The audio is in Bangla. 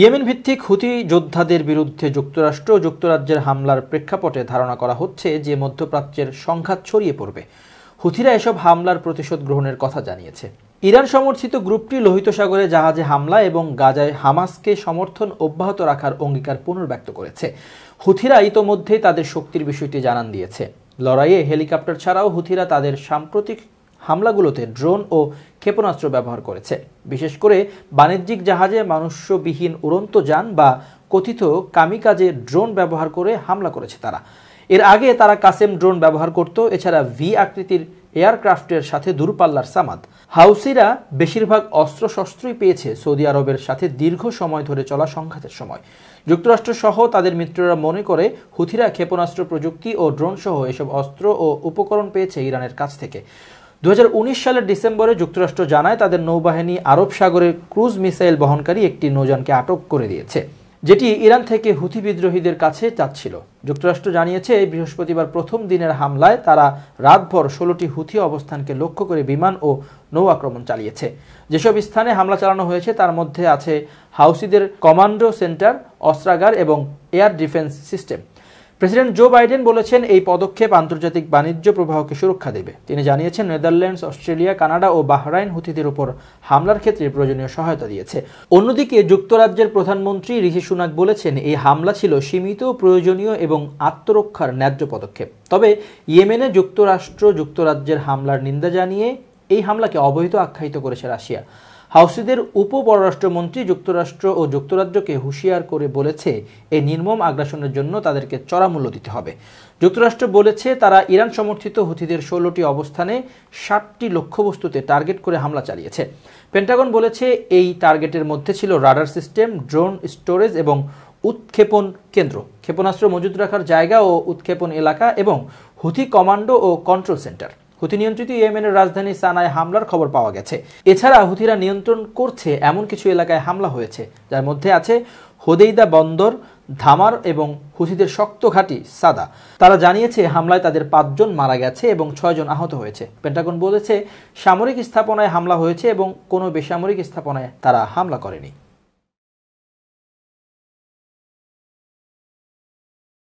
ইয়েমেন ভিত্তিক হুতি যোদ্ধাদের বিরুদ্ধে যুক্তরাষ্ট্র যুক্তরাজ্যের হামলার প্রেক্ষাপটে ধারণা করা হচ্ছে যে মধ্যপ্রাচ্যের সংঘাত ছড়িয়ে পড়বে হুথিরা এসব হামলার প্রতিশোধ গ্রহণের কথা জানিয়েছে ইরান সমর্থিত গ্রুপটি লোহিত সাগরে জাহাজে হামলা এবং গাজায় হামাসকে সমর্থন অব্যাহত রাখার অঙ্গীকার পুনর্ব্যক্ত করেছে হুথিরা ইতোমধ্যেই তাদের শক্তির বিষয়টি জানান দিয়েছে লড়াইয়ে হেলিকপ্টার ছাড়াও হুথিরা তাদের সাম্প্রতিক হামলাগুলোতে ড্রোন ও ক্ষেপণাস্ত্র ব্যবহার করেছে বিশেষ করে বাণিজ্যিক জাহাজে মানুষ্যবিহীন উড়ন্ত যান বা কথিত কামিকাজে ড্রোন ব্যবহার করে হামলা করেছে তারা এর আগে তারা কাসেম ড্রোন ব্যবহার করত এছাড়া ভি আকৃতির এয়ারক্রাফটের সাথে দূরপাল্লার সামাদ হাউসিরা বেশিরভাগ অস্ত্রশস্ত্রই পেয়েছে সৌদি আরবের সাথে দীর্ঘ সময় ধরে চলা সংঘাতের সময় যুক্তরাষ্ট্র সহ তাদের মিত্ররা মনে করে হুথিরা ক্ষেপণাস্ত্র প্রযুক্তি ও ড্রোন সহ এসব অস্ত্র ও উপকরণ পেয়েছে ইরানের কাছ থেকে উনিশ সালের ডিসেম্বরে যুক্তরাষ্ট্র জানায় তাদের নৌবাহিনী আরব সাগরে ক্রুজ মিসাইল বহনকারী একটি নৌজানকে আটক করে দিয়েছে যেটি ইরান থেকে হুথি বিদ্রোহীদের কাছে যাচ্ছিল যুক্তরাষ্ট্র জানিয়েছে এই বৃহস্পতিবার প্রথম দিনের হামলায় তারা রাতভর ষোলোটি হুথি অবস্থানকে লক্ষ্য করে বিমান ও নৌ আক্রমণ চালিয়েছে যেসব স্থানে হামলা চালানো হয়েছে তার মধ্যে আছে হাউসিদের কমান্ডো সেন্টার অস্ত্রাগার এবং air defence system president Joe Biden বলেছেন এই পদক্ষেপ আন্তর্জাতিক বাণিজ্য প্রবাহকে সুরক্ষা দেবে তিনি জানিয়েছেন নেদারল্যান্ডস অস্ট্রেলিয়া কানাডা ও বাহরাইন হুথিদের উপর হামলার ক্ষেত্রে প্রয়োজনীয় সহায়তা দিয়েছে অন্যদিকে যুক্তরাজ্যের প্রধানমন্ত্রী ঋষি সুনাক বলেছেন এই হামলা ছিল সীমিত প্রয়োজনীয় এবং আত্মরক্ষার ন্যায্য পদক্ষেপ তবে ইয়েমেনে যুক্তরাষ্ট্র যুক্তরাজ্যের হামলার নিন্দা জানিয়ে এই হামলাকে অবৈধ আখ্যায়িত করেছে রাশিয়া হাউসিদের উপপররাষ্ট্রমন্ত্রী যুক্তরাষ্ট্র ও যুক্তরাজ্যকে হুঁশিয়ার করে বলেছে এই নির্মম আগ্রাসনের জন্য তাদেরকে চড়ামূল্য দিতে হবে যুক্তরাষ্ট্র বলেছে তারা ইরান সমর্থিত হুথিদের ষোলোটি অবস্থানে ষাটটি লক্ষ্যবস্তুতে টার্গেট করে হামলা চালিয়েছে পেন্টাগন বলেছে এই টার্গেটের মধ্যে ছিল রাডার সিস্টেম ড্রোন স্টোরেজ এবং উৎক্ষেপণ কেন্দ্র ক্ষেপণাস্ত্র মজুদ রাখার জায়গা ও উৎক্ষেপণ এলাকা এবং হুথি কমান্ডো ও কন্ট্রোল সেন্টার হুতি নিয়ন্ত্রিত ইয়েমেনের রাজধানী সানায় হামলার খবর পাওয়া গেছে এছাড়া হুতিরা নিয়ন্ত্রণ করছে এমন কিছু এলাকায় হামলা হয়েছে যার মধ্যে আছে হোদেইদা বন্দর ধামার এবং হুসিদের শক্ত ঘাঁটি সাদা তারা জানিয়েছে হামলায় তাদের পাঁচজন মারা গেছে এবং ছয়জন আহত হয়েছে পেন্টাগন বলেছে সামরিক স্থাপনায় হামলা হয়েছে এবং কোনো বেসামরিক স্থাপনায় তারা হামলা করেনি